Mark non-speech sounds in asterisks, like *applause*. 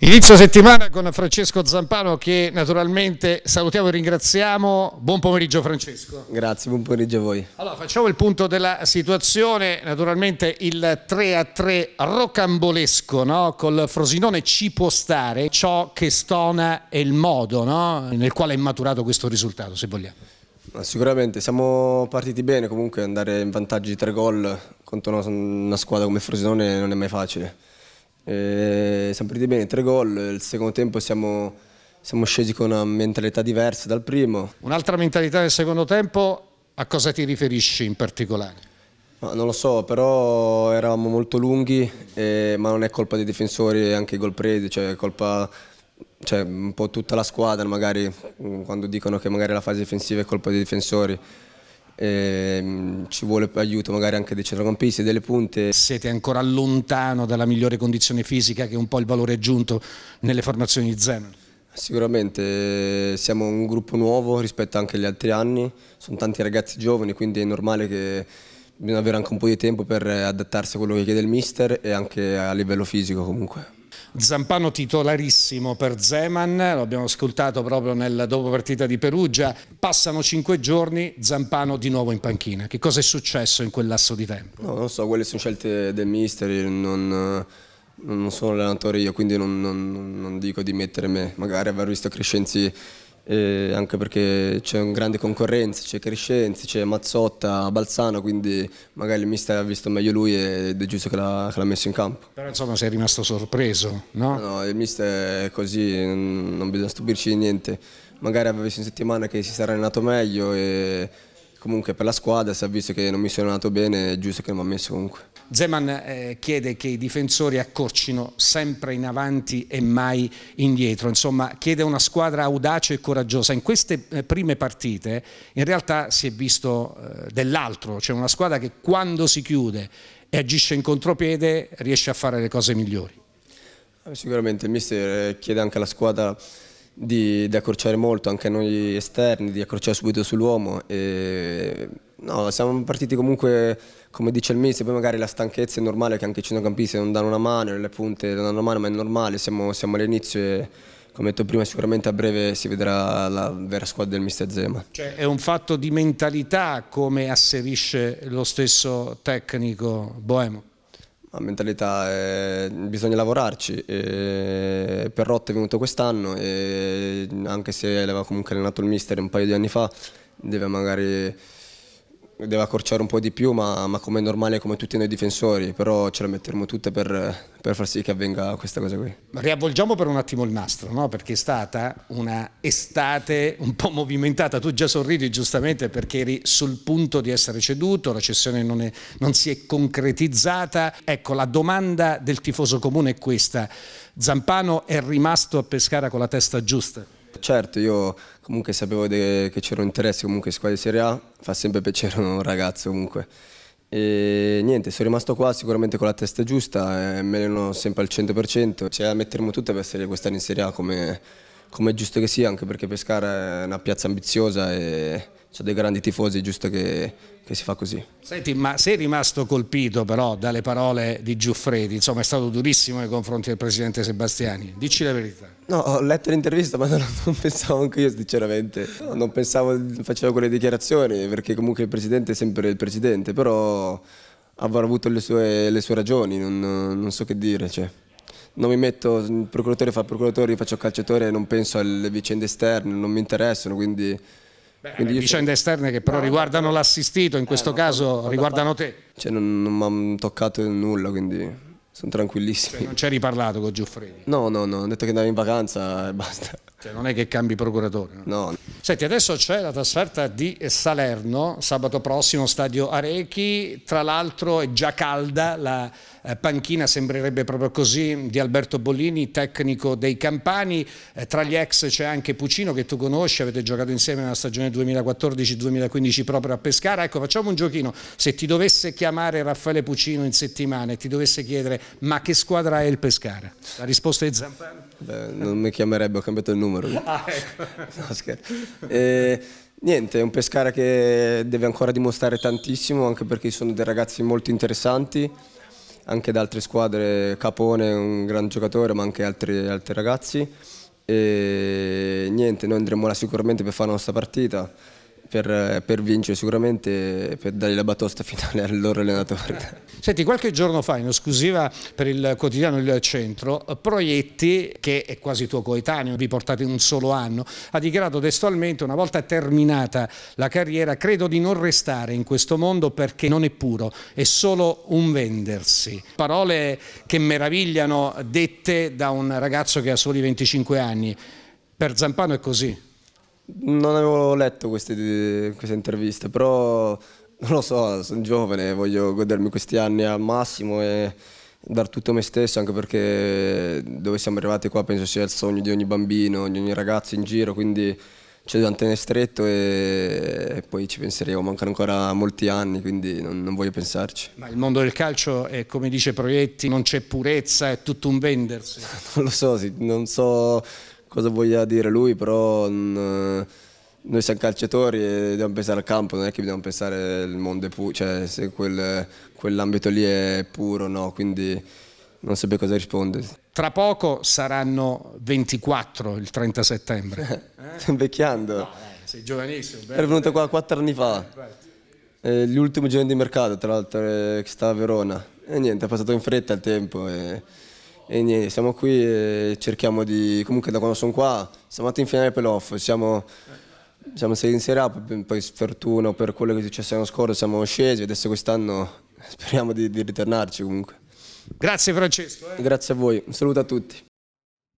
Inizio settimana con Francesco Zampano che naturalmente salutiamo e ringraziamo. Buon pomeriggio Francesco. Grazie, buon pomeriggio a voi. Allora facciamo il punto della situazione, naturalmente il 3 a 3 rocambolesco no? col Frosinone ci può stare, ciò che stona è il modo no? nel quale è maturato questo risultato se vogliamo. Sicuramente siamo partiti bene, comunque andare in vantaggio di tre gol contro una squadra come Frosinone non è mai facile. Eh, siamo partiti bene, tre gol, il secondo tempo siamo, siamo scesi con una mentalità diversa dal primo. Un'altra mentalità del secondo tempo, a cosa ti riferisci in particolare? Ma non lo so, però eravamo molto lunghi, eh, ma non è colpa dei difensori, e anche i gol presi, cioè è colpa cioè, un po' tutta la squadra, magari mm, quando dicono che magari la fase difensiva è colpa dei difensori ehm, ci vuole aiuto magari anche dei centrocampisti, e delle punte. Siete ancora lontano dalla migliore condizione fisica che è un po' il valore aggiunto nelle formazioni di Zen? Sicuramente eh, siamo un gruppo nuovo rispetto anche agli altri anni, sono tanti ragazzi giovani quindi è normale che bisogna avere anche un po' di tempo per adattarsi a quello che chiede il mister e anche a livello fisico comunque. Zampano titolarissimo per Zeman, lo abbiamo ascoltato proprio nella dopopartita di Perugia. Passano cinque giorni, Zampano di nuovo in panchina. Che cosa è successo in quel lasso di tempo? No, non so, quelle sono scelte del mister, non, non sono allenatore io, quindi non, non, non dico di mettere me. Magari avrei visto Crescenzi eh, anche perché c'è un grande concorrenza, c'è Crescenzi, c'è Mazzotta, Balzano, quindi magari il mister ha visto meglio lui ed è giusto che l'ha, messo in campo. Però insomma sei rimasto sorpreso, no? No, il mister è così, non bisogna stupirci di niente. Magari aveva visto in settimana che si sarà allenato meglio e comunque per la squadra si è visto che non mi sono andato bene, è giusto che non mi ha messo comunque. Zeman eh, chiede che i difensori accorcino sempre in avanti e mai indietro, insomma chiede una squadra audace e coraggiosa. In queste eh, prime partite in realtà si è visto eh, dell'altro, cioè una squadra che quando si chiude e agisce in contropiede riesce a fare le cose migliori. Sicuramente il mister eh, chiede anche alla squadra di, di, accorciare molto anche noi esterni, di accorciare subito sull'uomo. No, siamo partiti comunque, come dice il mister, poi magari la stanchezza è normale che anche i centrocampisti non danno una mano, le punte non danno una mano, ma è normale, siamo, siamo all'inizio e come detto prima sicuramente a breve si vedrà la vera squadra del mister Zema. Cioè è un fatto di mentalità come asserisce lo stesso tecnico Boemo? La mentalità è, bisogna lavorarci, e Perrotta è venuto quest'anno e anche se aveva comunque allenato il mister un paio di anni fa, deve magari deve accorciare un po' di più, ma, ma come è normale, come tutti noi difensori, però ce la metteremo tutta per, per far sì che avvenga questa cosa qui. Riavvolgiamo per un attimo il nastro, no? perché è stata una estate un po' movimentata, tu già sorridi giustamente perché eri sul punto di essere ceduto, la cessione non, non si è concretizzata, ecco la domanda del tifoso comune è questa, Zampano è rimasto a Pescara con la testa giusta? Certo, certo, io comunque sapevo che c'era un interesse comunque in squadra di Serie A, fa sempre piacere *laughs* un ragazzo comunque. E niente, sono rimasto qua sicuramente con la testa giusta, eh, me ne ero sempre al 100%, cioè da mettermo tutta per essere quest'anno in Serie A come, come è giusto che sia, anche perché Pescara è una piazza ambiziosa e c'è dei grandi tifosi, è giusto che, che, si fa così. Senti, ma sei rimasto colpito però dalle parole di Giuffredi, insomma è stato durissimo nei confronti del presidente Sebastiani, dici la verità. No, ho letto l'intervista ma *laughs* non, non pensavo anche io sinceramente, non pensavo facevo quelle dichiarazioni perché comunque il presidente è sempre il presidente, però avrà avuto le sue, le sue ragioni, non, non, so che dire. Cioè non mi metto, il procuratore fa procuratore, io faccio calciatore, non penso alle vicende esterne, non mi interessano, quindi quindi vicende esterne che però riguardano l'assistito, in eh, questo caso riguardano te. Cioè non, non mi hanno toccato nulla, quindi sono tranquillissimo. Cioè, non ci hai riparlato con Giuffredi? No, no, no, ho detto che andavo in vacanza e basta. Cioè non è che cambi procuratore. No? no. Senti, adesso c'è la trasferta di Salerno, sabato prossimo stadio Arechi, tra l'altro è già calda, la eh, panchina sembrerebbe proprio così, di Alberto Bollini, tecnico dei Campani, eh, tra gli ex c'è anche Puccino, che tu conosci, avete giocato insieme nella stagione 2014-2015 proprio a Pescara, ecco facciamo un giochino, se ti dovesse chiamare Raffaele Puccino in settimana e ti dovesse chiedere ma che squadra è il Pescara? La risposta è Zampano? Beh, non mi chiamerebbe, ho cambiato il numero numero. Ah, ecco. *laughs* no, E, eh, niente, è un Pescara che deve ancora dimostrare tantissimo, anche perché sono dei ragazzi molto interessanti, anche da altre squadre, Capone è un gran giocatore, ma anche altri, altri ragazzi. E niente, noi andremo là sicuramente per fare la nostra partita per, per, vincere sicuramente per dare la batosta finale al loro allenatore. *laughs* Senti, qualche giorno fa in esclusiva per il quotidiano Il Centro, Proietti, che è quasi tuo coetaneo, vi portate un solo anno, ha dichiarato testualmente una volta terminata la carriera credo di non restare in questo mondo perché non è puro, è solo un vendersi. Parole che meravigliano dette da un ragazzo che ha soli 25 anni. Per Zampano è così. Non avevo letto queste, queste interviste, però non lo so, sono giovane, voglio godermi questi anni al massimo e dar tutto a me stesso, anche perché dove siamo arrivati qua penso sia il sogno di ogni bambino, di ogni ragazzo in giro, quindi c'è da tenere stretto e poi ci penseremo, mancano ancora molti anni, quindi non, non, voglio pensarci. Ma il mondo del calcio è come dice Proietti, non c'è purezza, è tutto un vendersi. *laughs* non lo so, sì, non so cosa voglia dire lui, però mh, mm, eh, noi siamo calciatori e dobbiamo pensare al campo, non è che dobbiamo pensare al mondo, è cioè se quel, quell'ambito lì è puro o no, quindi non sapevo cosa rispondere. Tra poco saranno 24 il 30 settembre. Eh? *laughs* Sto invecchiando. No, eh, sei giovanissimo. Bello, Ero venuto qua quattro anni fa. Eh, eh gli ultimi di mercato, tra l'altro, che stava a Verona. E niente, è passato in fretta il tempo. E e niente, siamo qui e cerchiamo di... Comunque da quando sono qua siamo andati in finale playoff, siamo, siamo in Serie A, poi sfortuna per quello che è successo l'anno scorso siamo scesi, adesso quest'anno *laughs* speriamo di, di, ritornarci comunque. Grazie Francesco. Eh. Grazie a voi, un saluto a tutti.